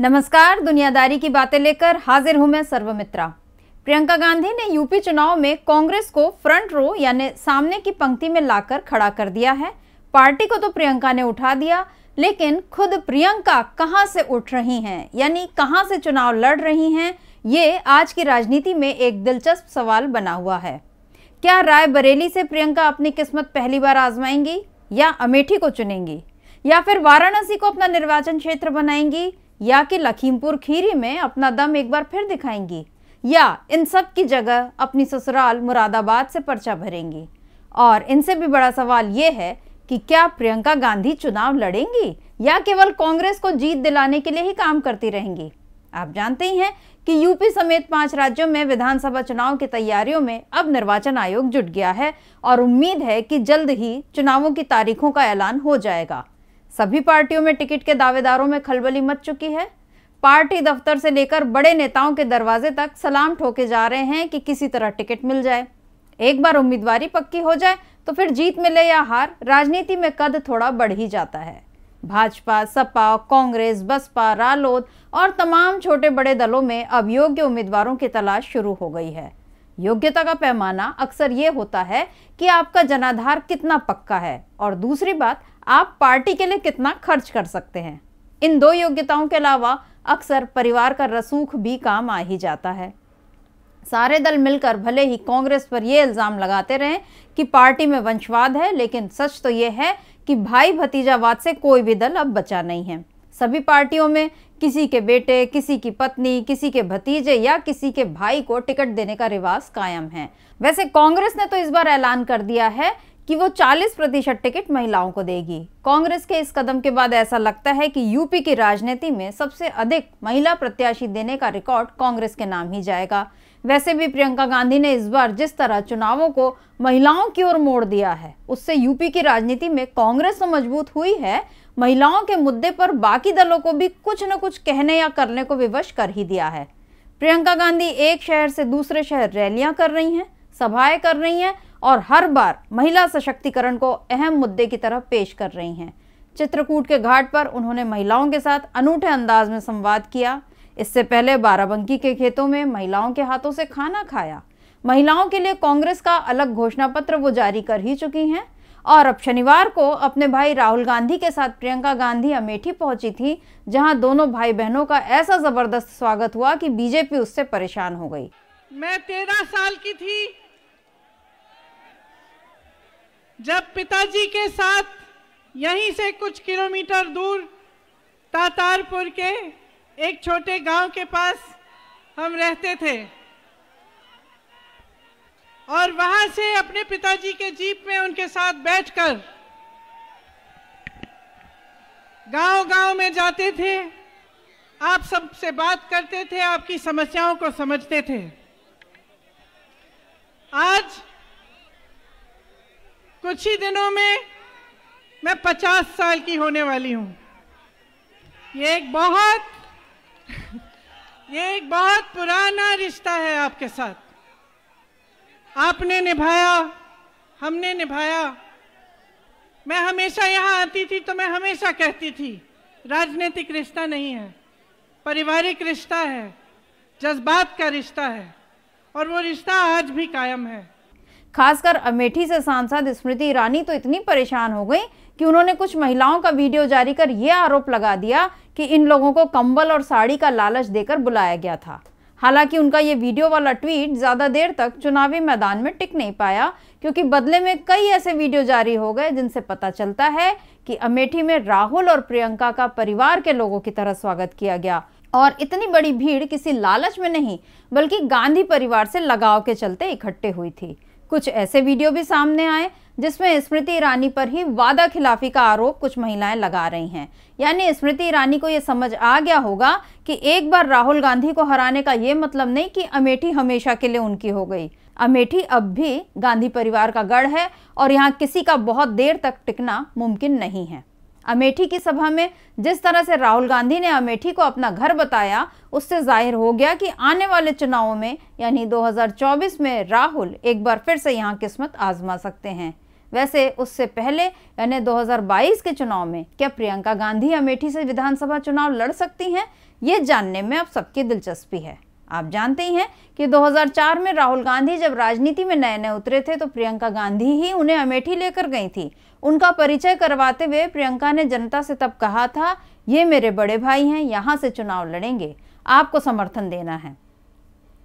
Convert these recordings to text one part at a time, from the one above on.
नमस्कार दुनियादारी की बातें लेकर हाजिर हूं मैं सर्वमित्रा प्रियंका गांधी ने यूपी चुनाव में कांग्रेस को फ्रंट रो यानी सामने की पंक्ति में लाकर खड़ा कर दिया है पार्टी को तो प्रियंका ने उठा दिया लेकिन खुद प्रियंका कहां से उठ रही हैं यानी कहां से चुनाव लड़ रही हैं ये आज की राजनीति में एक दिलचस्प सवाल बना हुआ है क्या राय बरेली से प्रियंका अपनी किस्मत पहली बार आजमाएंगी या अमेठी को चुनेंगी या फिर वाराणसी को अपना निर्वाचन क्षेत्र बनाएंगी या कि लखीमपुर खीरी में अपना दम एक बार फिर दिखाएंगी या इन सब की जगह अपनी ससुराल मुरादाबाद से पर्चा भरेंगी और इनसे भी बड़ा सवाल ये है कि क्या प्रियंका गांधी चुनाव लड़ेंगी या केवल कांग्रेस को जीत दिलाने के लिए ही काम करती रहेंगी आप जानते ही हैं कि यूपी समेत पांच राज्यों में विधानसभा चुनाव की तैयारियों में अब निर्वाचन आयोग जुट गया है और उम्मीद है कि जल्द ही चुनावों की तारीखों का ऐलान हो जाएगा सभी पार्टियों में टिकट के दावेदारों में खलबली मच चुकी है पार्टी दफ्तर से लेकर बड़े नेताओं के दरवाजे तक सलाम ठोके जा रहे हैं कि किसी तरह टिकट मिल जाए एक बार उम्मीदवारी पक्की हो जाए तो फिर जीत मिले या हार राजनीति में कद थोड़ा बढ़ ही जाता है भाजपा सपा कांग्रेस बसपा रालोद और तमाम छोटे बड़े दलों में अब योग्य उम्मीदवारों की तलाश शुरू हो गई है योग्यता का पैमाना अक्सर ये होता है कि आपका जनाधार कितना पक्का है और दूसरी बात आप पार्टी के लिए कितना खर्च कर सकते हैं इन दो योग्यताओं के अलावा अक्सर परिवार का रसूख भी काम आ ही जाता है सारे दल मिलकर भले ही कांग्रेस पर यह इल्ज़ाम लगाते रहें कि पार्टी में वंशवाद है लेकिन सच तो यह है कि भाई भतीजावाद से कोई भी दल अब बचा नहीं है सभी पार्टियों में किसी के बेटे किसी की पत्नी किसी के भतीजे या किसी के भाई को टिकट देने का रिवाज कायम है वैसे कांग्रेस ने तो इस बार ऐलान कर दिया है कि वो 40 प्रतिशत टिकट महिलाओं को देगी कांग्रेस के इस कदम के बाद ऐसा लगता है कि यूपी की राजनीति में सबसे अधिक महिला प्रत्याशी देने का रिकॉर्ड कांग्रेस के नाम ही जाएगा वैसे भी प्रियंका गांधी ने इस बार जिस तरह चुनावों को महिलाओं की ओर मोड़ दिया है उससे यूपी की राजनीति में कांग्रेस तो मजबूत हुई है महिलाओं के मुद्दे पर बाकी दलों को भी कुछ न कुछ कहने या करने को विवश कर ही दिया है प्रियंका गांधी एक शहर से दूसरे शहर रैलियां कर रही हैं सभाएं कर रही हैं और हर बार महिला सशक्तिकरण को अहम मुद्दे की तरह पेश कर रही हैं चित्रकूट के घाट पर उन्होंने महिलाओं के साथ अनूठे अंदाज में संवाद किया इससे पहले बाराबंकी के खेतों में महिलाओं के हाथों से खाना खाया महिलाओं के लिए कांग्रेस का अलग घोषणा पत्र वो जारी कर ही चुकी हैं और अब शनिवार को अपने भाई राहुल गांधी के साथ प्रियंका गांधी अमेठी पहुंची थी जहां दोनों भाई बहनों का ऐसा जबरदस्त स्वागत हुआ कि बीजेपी उससे परेशान हो गई मैं तेरह साल की थी जब पिताजी के साथ यहीं से कुछ किलोमीटर दूर तातारपुर के एक छोटे गांव के पास हम रहते थे और वहां से अपने पिताजी के जीप में उनके साथ बैठकर गांव-गांव में जाते थे आप सबसे बात करते थे आपकी समस्याओं को समझते थे आज कुछ ही दिनों में मैं पचास साल की होने वाली हूँ ये एक बहुत ये एक बहुत पुराना रिश्ता है आपके साथ आपने निभाया हमने निभाया मैं हमेशा यहाँ आती थी तो मैं हमेशा कहती थी राजनीतिक रिश्ता नहीं है पारिवारिक रिश्ता है जज्बात का रिश्ता है और वो रिश्ता आज भी कायम है खासकर अमेठी से सांसद स्मृति ईरानी तो इतनी परेशान हो गई कि उन्होंने कुछ महिलाओं का वीडियो जारी कर ये आरोप लगा दिया कि इन लोगों को कंबल और साड़ी का लालच देकर बुलाया गया था हालांकि उनका ये वीडियो वाला ट्वीट ज़्यादा देर तक चुनावी मैदान में टिक नहीं पाया क्योंकि बदले में कई ऐसे वीडियो जारी हो गए जिनसे पता चलता है कि अमेठी में राहुल और प्रियंका का परिवार के लोगों की तरह स्वागत किया गया और इतनी बड़ी भीड़ किसी लालच में नहीं बल्कि गांधी परिवार से लगाव के चलते इकट्ठे हुई थी कुछ ऐसे वीडियो भी सामने आए जिसमें स्मृति ईरानी पर ही वादा खिलाफी का आरोप कुछ महिलाएं लगा रही हैं यानी स्मृति ईरानी को यह समझ आ गया होगा कि एक बार राहुल गांधी को हराने का ये मतलब नहीं कि अमेठी हमेशा के लिए उनकी हो गई अमेठी अब भी गांधी परिवार का गढ़ है और यहाँ किसी का बहुत देर तक टिकना मुमकिन नहीं है अमेठी की सभा में जिस तरह से राहुल गांधी ने अमेठी को अपना घर बताया उससे जाहिर हो गया कि आने वाले चुनावों में यानी 2024 में राहुल एक बार फिर से यहाँ किस्मत आजमा सकते हैं वैसे उससे पहले यानी 2022 के चुनाव में क्या प्रियंका गांधी अमेठी से विधानसभा चुनाव लड़ सकती हैं ये जानने में अब सबकी दिलचस्पी है आप जानते ही हैं कि 2004 में राहुल गांधी जब राजनीति में नए नए उतरे थे तो प्रियंका गांधी ही उन्हें अमेठी लेकर गई थी उनका परिचय करवाते हुए प्रियंका ने जनता से तब कहा था ये मेरे बड़े भाई हैं यहाँ से चुनाव लड़ेंगे आपको समर्थन देना है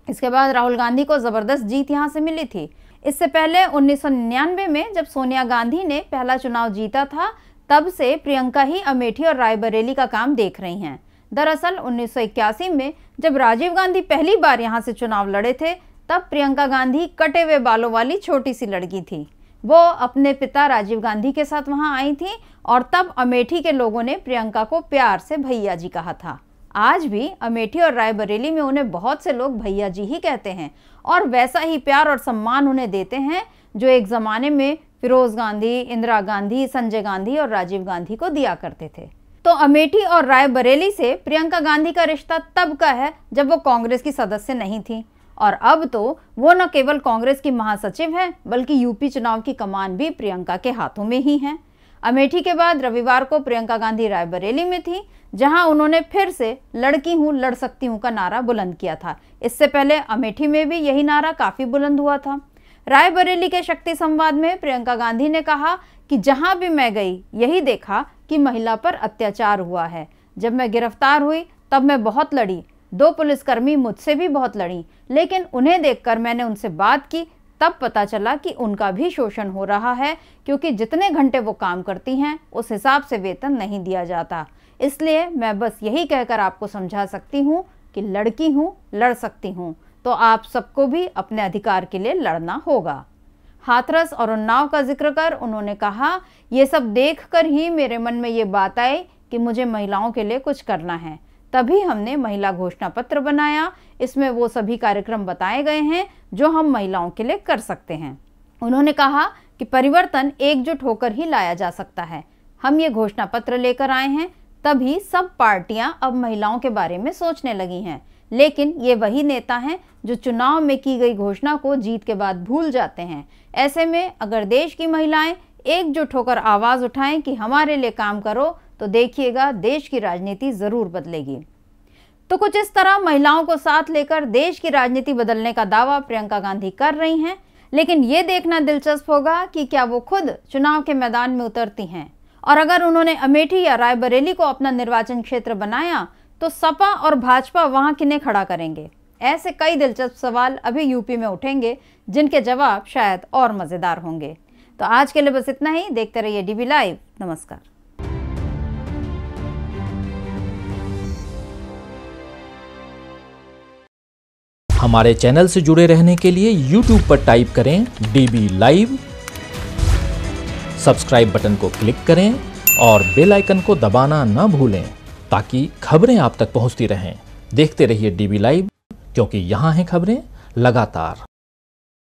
इसके बाद राहुल गांधी को ज़बरदस्त जीत यहाँ से मिली थी इससे पहले उन्नीस में जब सोनिया गांधी ने पहला चुनाव जीता था तब से प्रियंका ही अमेठी और रायबरेली का काम देख रही हैं दरअसल 1981 में जब राजीव गांधी पहली बार यहाँ से चुनाव लड़े थे तब प्रियंका गांधी कटे हुए बालों वाली छोटी सी लड़की थी वो अपने पिता राजीव गांधी के साथ वहाँ आई थी और तब अमेठी के लोगों ने प्रियंका को प्यार से भैया जी कहा था आज भी अमेठी और रायबरेली में उन्हें बहुत से लोग भैया जी ही कहते हैं और वैसा ही प्यार और सम्मान उन्हें देते हैं जो एक ज़माने में फिरोज़ गांधी इंदिरा गांधी संजय गांधी और राजीव गांधी को दिया करते थे तो अमेठी और रायबरेली से प्रियंका गांधी का रिश्ता तब का है जब वो कांग्रेस की सदस्य नहीं थी और अब तो वो न केवल कांग्रेस की महासचिव हैं बल्कि यूपी चुनाव की कमान भी प्रियंका के हाथों में ही है अमेठी के बाद रविवार को प्रियंका गांधी रायबरेली में थी जहां उन्होंने फिर से लड़की हूं लड़ सकती हूं का नारा बुलंद किया था इससे पहले अमेठी में भी यही नारा काफी बुलंद हुआ था रायबरेली के शक्ति संवाद में प्रियंका गांधी ने कहा कि जहां भी मैं गई यही देखा कि महिला पर अत्याचार हुआ है जब मैं गिरफ्तार हुई तब मैं बहुत लड़ी दो पुलिसकर्मी मुझसे भी बहुत लड़ी लेकिन उन्हें देखकर मैंने उनसे बात की तब पता चला कि उनका भी शोषण हो रहा है क्योंकि जितने घंटे वो काम करती हैं उस हिसाब से वेतन नहीं दिया जाता इसलिए मैं बस यही कहकर आपको समझा सकती हूँ कि लड़की हूँ लड़ सकती हूँ तो आप सबको भी अपने अधिकार के लिए लड़ना होगा हाथरस और उन्नाव का जिक्र कर उन्होंने कहा ये सब देखकर ही मेरे मन में ये बात आई कि मुझे महिलाओं के लिए कुछ करना है तभी हमने महिला घोषणा पत्र बनाया इसमें वो सभी कार्यक्रम बताए गए हैं जो हम महिलाओं के लिए कर सकते हैं उन्होंने कहा कि परिवर्तन एकजुट होकर ही लाया जा सकता है हम ये घोषणा पत्र लेकर आए हैं तभी सब पार्टियां अब महिलाओं के बारे में सोचने लगी हैं लेकिन ये वही नेता हैं जो चुनाव में की गई घोषणा को जीत के बाद भूल जाते हैं ऐसे में अगर देश की महिलाएं एकजुट होकर आवाज़ उठाएं कि हमारे लिए काम करो तो देखिएगा देश की राजनीति ज़रूर बदलेगी तो कुछ इस तरह महिलाओं को साथ लेकर देश की राजनीति बदलने का दावा प्रियंका गांधी कर रही हैं लेकिन ये देखना दिलचस्प होगा कि क्या वो खुद चुनाव के मैदान में उतरती हैं और अगर उन्होंने अमेठी या रायबरेली को अपना निर्वाचन क्षेत्र बनाया तो सपा और भाजपा वहां किन्हें खड़ा करेंगे ऐसे कई दिलचस्प सवाल अभी यूपी में उठेंगे जिनके जवाब शायद और मज़ेदार होंगे तो आज के लिए बस इतना ही देखते रहिए डीबी लाइव नमस्कार हमारे चैनल से जुड़े रहने के लिए YouTube पर टाइप करें डीबी लाइव सब्सक्राइब बटन को क्लिक करें और बेल आइकन को दबाना न भूलें ताकि खबरें आप तक पहुंचती रहें देखते रहिए डीबी लाइव क्योंकि यहाँ हैं खबरें लगातार